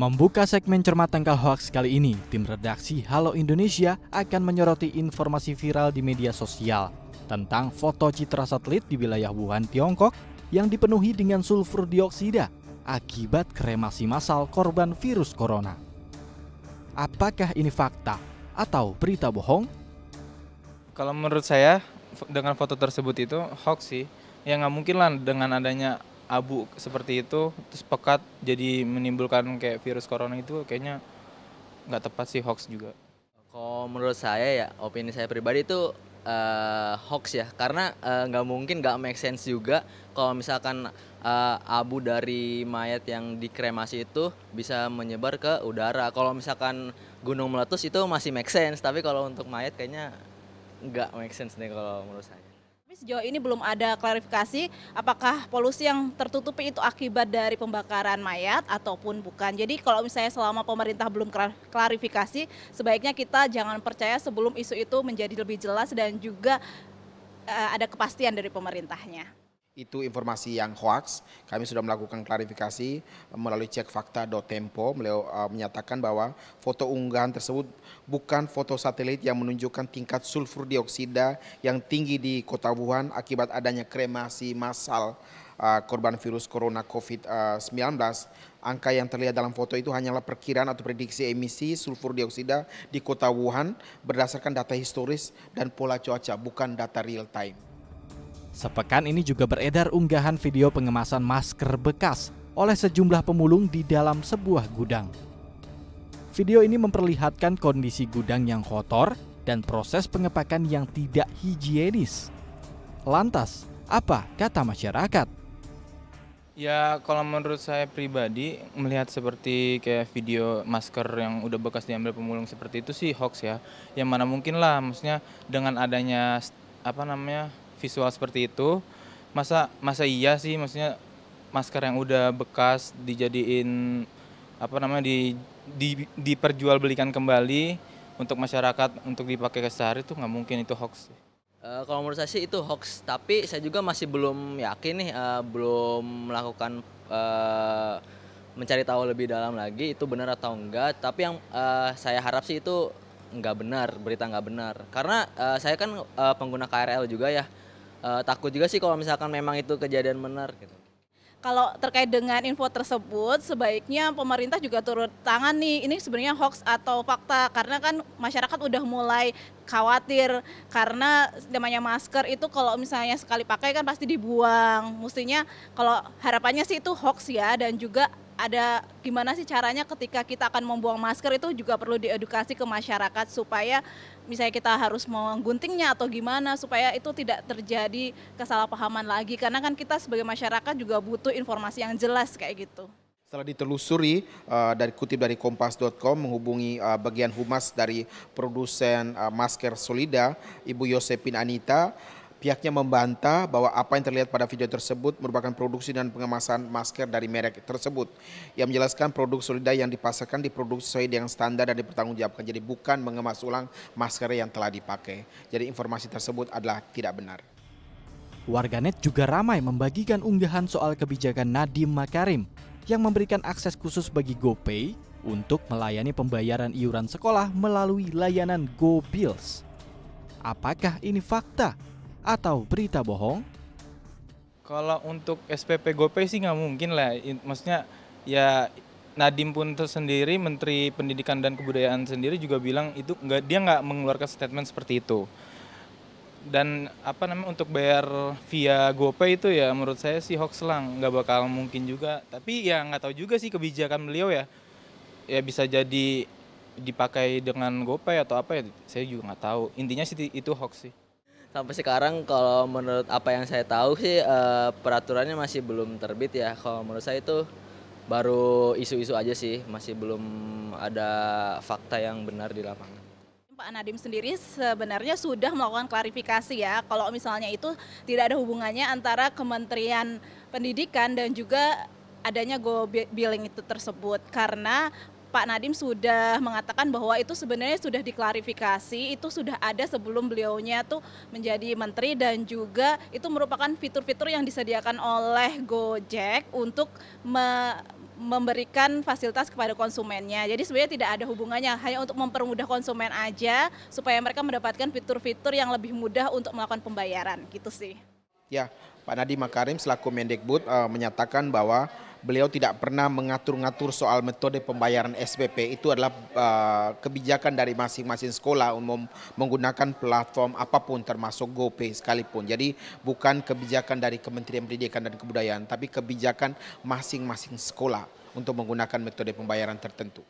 Membuka segmen cermat tangkal hoax kali ini, tim redaksi Halo Indonesia akan menyoroti informasi viral di media sosial tentang foto citra satelit di wilayah Wuhan, Tiongkok yang dipenuhi dengan sulfur dioksida akibat kremasi massal korban virus corona. Apakah ini fakta atau berita bohong? Kalau menurut saya dengan foto tersebut itu hoax sih. Ya nggak mungkin lah dengan adanya abu seperti itu terus pekat jadi menimbulkan kayak virus corona itu kayaknya nggak tepat sih hoax juga. Kalau menurut saya ya opini saya pribadi itu uh, hoax ya karena eh, nggak uh, mungkin nggak make sense juga kalau misalkan uh, abu dari mayat yang dikremasi itu bisa menyebar ke udara. Kalau misalkan gunung meletus itu masih make sense tapi kalau untuk mayat kayaknya nggak make sense nih kalau menurut saya sejauh ini belum ada klarifikasi apakah polusi yang tertutupi itu akibat dari pembakaran mayat ataupun bukan. Jadi kalau misalnya selama pemerintah belum klarifikasi, sebaiknya kita jangan percaya sebelum isu itu menjadi lebih jelas dan juga eh, ada kepastian dari pemerintahnya. Itu informasi yang hoax. Kami sudah melakukan klarifikasi eh, melalui cek Tempo. Beliau uh, menyatakan bahwa foto unggahan tersebut bukan foto satelit yang menunjukkan tingkat sulfur dioksida yang tinggi di kota Wuhan akibat adanya kremasi massal uh, korban virus corona COVID-19. Angka yang terlihat dalam foto itu hanyalah perkiraan atau prediksi emisi sulfur dioksida di kota Wuhan berdasarkan data historis dan pola cuaca, bukan data real time. Sepekan ini juga beredar unggahan video pengemasan masker bekas oleh sejumlah pemulung di dalam sebuah gudang. Video ini memperlihatkan kondisi gudang yang kotor dan proses pengepakan yang tidak higienis. Lantas, apa kata masyarakat? Ya, kalau menurut saya pribadi melihat seperti kayak video masker yang udah bekas diambil pemulung seperti itu sih hoax ya. Yang mana mungkin lah, maksudnya dengan adanya apa namanya visual seperti itu masa masa iya sih maksudnya masker yang udah bekas dijadiin apa namanya di, di diperjualbelikan kembali untuk masyarakat untuk dipakai ke sehari itu nggak mungkin itu hoax sih. Eh, kalau menurut saya sih itu hoax, tapi saya juga masih belum yakin nih, uh, belum melakukan uh, mencari tahu lebih dalam lagi itu benar atau enggak. Tapi yang uh, saya harap sih itu nggak benar, berita nggak benar. Karena uh, saya kan uh, pengguna KRL juga ya, uh, takut juga sih kalau misalkan memang itu kejadian benar gitu kalau terkait dengan info tersebut sebaiknya pemerintah juga turut tangan nih ini sebenarnya hoax atau fakta karena kan masyarakat udah mulai khawatir karena namanya masker itu kalau misalnya sekali pakai kan pasti dibuang mestinya kalau harapannya sih itu hoax ya dan juga ada gimana sih caranya ketika kita akan membuang masker itu juga perlu diedukasi ke masyarakat supaya misalnya kita harus mengguntingnya atau gimana supaya itu tidak terjadi kesalahpahaman lagi karena kan kita sebagai masyarakat juga butuh informasi yang jelas kayak gitu. Setelah ditelusuri eh, dari kutip dari kompas.com menghubungi eh, bagian humas dari produsen eh, masker Solida, Ibu Yosepin Anita, Pihaknya membantah bahwa apa yang terlihat pada video tersebut merupakan produksi dan pengemasan masker dari merek tersebut. Ia menjelaskan produk Solida yang dipasarkan diproduksi sesuai dengan standar dan dipertanggungjawabkan. Jadi bukan mengemas ulang masker yang telah dipakai. Jadi informasi tersebut adalah tidak benar. Warganet juga ramai membagikan unggahan soal kebijakan Nadiem Makarim yang memberikan akses khusus bagi GoPay untuk melayani pembayaran iuran sekolah melalui layanan GoBills. Apakah ini fakta? atau berita bohong? Kalau untuk SPP GoPay sih nggak mungkin lah. Maksudnya ya Nadim pun tersendiri, Menteri Pendidikan dan Kebudayaan sendiri juga bilang itu nggak dia nggak mengeluarkan statement seperti itu. Dan apa namanya untuk bayar via GoPay itu ya menurut saya sih hoax lang, nggak bakal mungkin juga. Tapi ya nggak tahu juga sih kebijakan beliau ya. Ya bisa jadi dipakai dengan GoPay atau apa ya, saya juga nggak tahu. Intinya sih itu hoax sih sampai sekarang kalau menurut apa yang saya tahu sih uh, peraturannya masih belum terbit ya. Kalau menurut saya itu baru isu-isu aja sih, masih belum ada fakta yang benar di lapangan. Pak Nadim sendiri sebenarnya sudah melakukan klarifikasi ya, kalau misalnya itu tidak ada hubungannya antara Kementerian Pendidikan dan juga adanya go billing itu tersebut karena Pak Nadim sudah mengatakan bahwa itu sebenarnya sudah diklarifikasi, itu sudah ada sebelum beliaunya tuh menjadi menteri dan juga itu merupakan fitur-fitur yang disediakan oleh Gojek untuk me memberikan fasilitas kepada konsumennya. Jadi sebenarnya tidak ada hubungannya, hanya untuk mempermudah konsumen aja supaya mereka mendapatkan fitur-fitur yang lebih mudah untuk melakukan pembayaran gitu sih. Ya, Pak Nadi Makarim selaku Mendikbud uh, menyatakan bahwa beliau tidak pernah mengatur-ngatur soal metode pembayaran SPP. Itu adalah uh, kebijakan dari masing-masing sekolah umum menggunakan platform apapun termasuk GoPay sekalipun. Jadi bukan kebijakan dari Kementerian Pendidikan dan Kebudayaan, tapi kebijakan masing-masing sekolah untuk menggunakan metode pembayaran tertentu.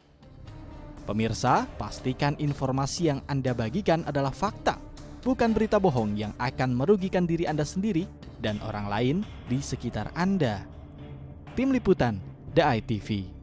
Pemirsa, pastikan informasi yang Anda bagikan adalah fakta bukan berita bohong yang akan merugikan diri Anda sendiri dan orang lain di sekitar Anda. Tim Liputan, The ITV.